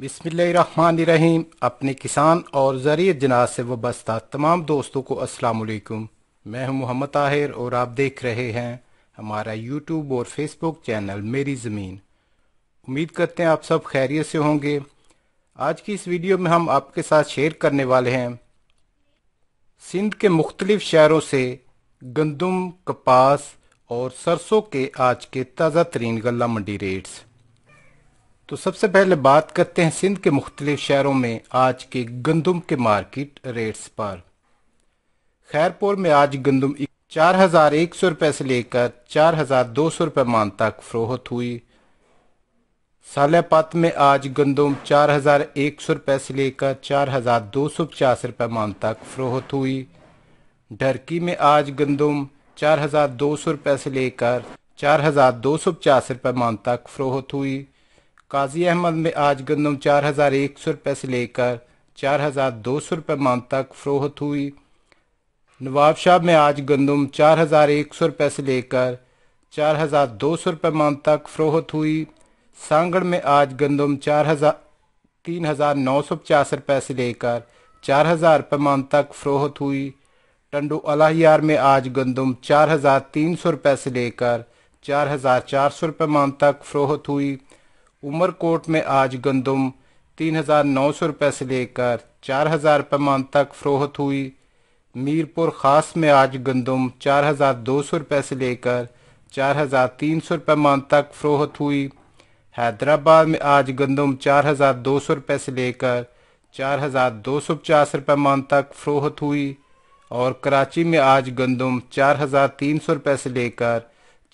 बिसमीम अपने किसान और ज़रिए जनाज से वस्ता तमाम दोस्तों को अस्सलाम वालेकुम मैं हूं मोहम्मद ताहिर और आप देख रहे हैं हमारा यूट्यूब और फेसबुक चैनल मेरी ज़मीन उम्मीद करते हैं आप सब खैरियत से होंगे आज की इस वीडियो में हम आपके साथ शेयर करने वाले हैं सिंध के मुख्तलिफ शहरों से गंदम कपास और सरसों के आज के ताज़ा तरीन गला मंडी रेट्स तो सबसे पहले बात करते हैं सिंध के मुख्तलिफ शहरों में आज के गंदम के मार्केट रेट्स पर खैरपुर में आज गंदम चार हज़ार एक सौ रुपये से लेकर चार हज़ार दो सौ रुपये मान तक फरोहत हुई सालापात में आज गंदम चार हज़ार एक सौ रुपये से लेकर चार हज़ार दो सौ पचास रुपये मान तक फरोहत हुई ढरकी में आज गंदम चार हज़ार दो सौ रुपए से लेकर चार हज़ार दो सौ पचास रुपये मान तक फरोहत हुई काजी अहमद में आज गंदम चार हज़ार एक सौ रुपये से लेकर चार हज़ार दो सौ रुपये मान तक फरोहत हुई नवाब शाह में आज गंदम चार हज़ार एक सौ रुपये से लेकर चार हज़ार दो सौ रुपये मान तक फरोहत हुई सांगड़ में आज गंदम चार हज़ार तीन हज़ार नौ सौ पचास रुपये से लेकर चार हज़ार रुपये मान तक फरोहत हुई टंडो अलाहियार में आज गंदम चार हज़ार तीन सौ रुपये से लेकर चार हज़ार चार सौ रुपये मान तक फरोहत हुई उमरकोट में आज गंदम तीन हजार नौ सौ रुपये से लेकर चार हजार रुपये मान तक फरोहत हुई मीरपुर ख़ास में आज गंदम चार हजार दो सौ रुपये से लेकर चार हजार तीन सौ मान तक फरोहत हुई हैदराबाद में आज गंदम चार हजार दो सौ रुपये से लेकर चार हजार दो सौ पचास रुपये मान तक फरोहत हुई और कराची में आज गंदम चार हजार तीन सौ रुपये से लेकर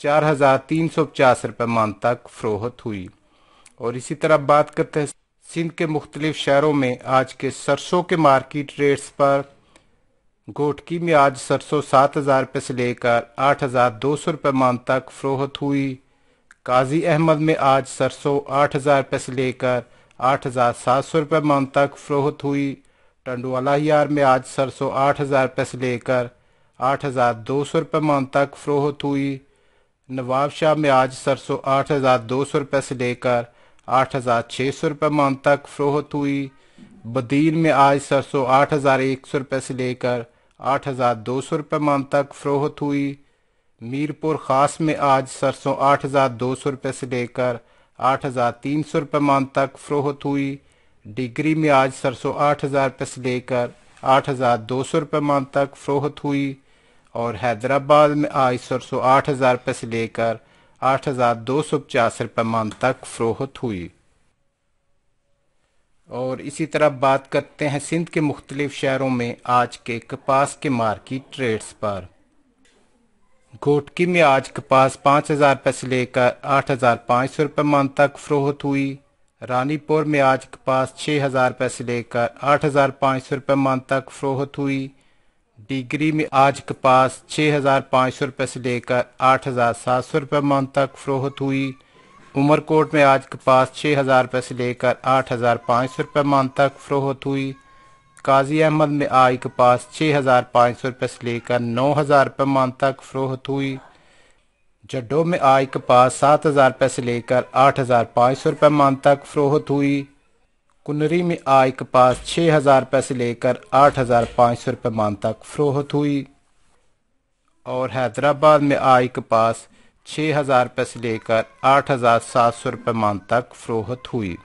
चार हजार तीन सौ पचास रुपये मान तक फरोहत हुई और इसी तरह बात करते हैं सिंध के मुख्तलिफ शहरों में आज के सरसों के मार्केट रेट्स पर घोटकी में आज सरसों सात हज़ार रुपये से लेकर आठ हज़ार दो सौ रुपये मान तक फरोहत हुई काजी अहमद में आज सरसों आठ हज़ार रुपये से लेकर आठ हज़ार सात सौ रुपये मान तक फरोहत हुई टंडवाला यार में आज सरसों आठ हज़ार रुपये से लेकर आठ हज़ार दो सौ रुपये मान तक फरोहत हुई नवाब शाह में आज सरसों आठ हज़ार दो सौ रुपये से लेकर आठ हजार छह सौ रुपये मान तक फरोहत हुई बदीन में आज सरसों आठ हजार एक सौ रुपये से लेकर आठ हजार दो सौ रुपये मान तक फरोहत हुई मीरपुर खास में आज सरसों आठ हजार दो सौ रुपये से लेकर आठ हजार तीन सौ रुपये मान तक फरोहत हुई डिग्री में आज सरसों आठ हजार रुपये से लेकर आठ हजार दो सौ रुपये मान तक फरोहत हुई और हैदराबाद में आज सरसों आठ हजार रुपये से लेकर आठ हजार दो सौ पचास रुपये मान तक फरोहत हुई और इसी तरह बात करते हैं सिंध के मुख्तलिफ शहरों में आज के कपास के मार्किट रेट्स पर घोटकी में आज कपास पाँच हज़ार रुपये से लेकर आठ हज़ार पाँच सौ रुपये मान तक फरोहत हुई रानीपुर में आज कपास छः हज़ार रुपये से लेकर आठ हज़ार पाँच सौ रुपये मान तक फरोहत हुई डिग्री में आज कपास छः हज़ार पाँच सौ रुपये से लेकर आठ हज़ार सात सौ रुपये मान तक फरोहत हुई उमरकोट में आज कपास छः हज़ार रुपये से लेकर आठ हज़ार पाँच सौ रुपये मान तक फरोहत हुई काजी अहमद में आज कपास छः हज़ार पाँच सौ रुपये से लेकर नौ हज़ार रुपये मान तक फरोहत हुई जड्डो में आज कपास सात हज़ार रुपये से लेकर आठ हज़ार पाँच सौ रुपये मान तक फरोहत हुई कुनरी में आय कपास छः हज़ार रुपये से लेकर आठ हज़ार पाँच सौ रुपये मान तक फरोहत हुई और हैदराबाद में आय पास छः हज़ार रुपये से लेकर आठ हज़ार सात सौ रुपये मान तक फरोहत हुई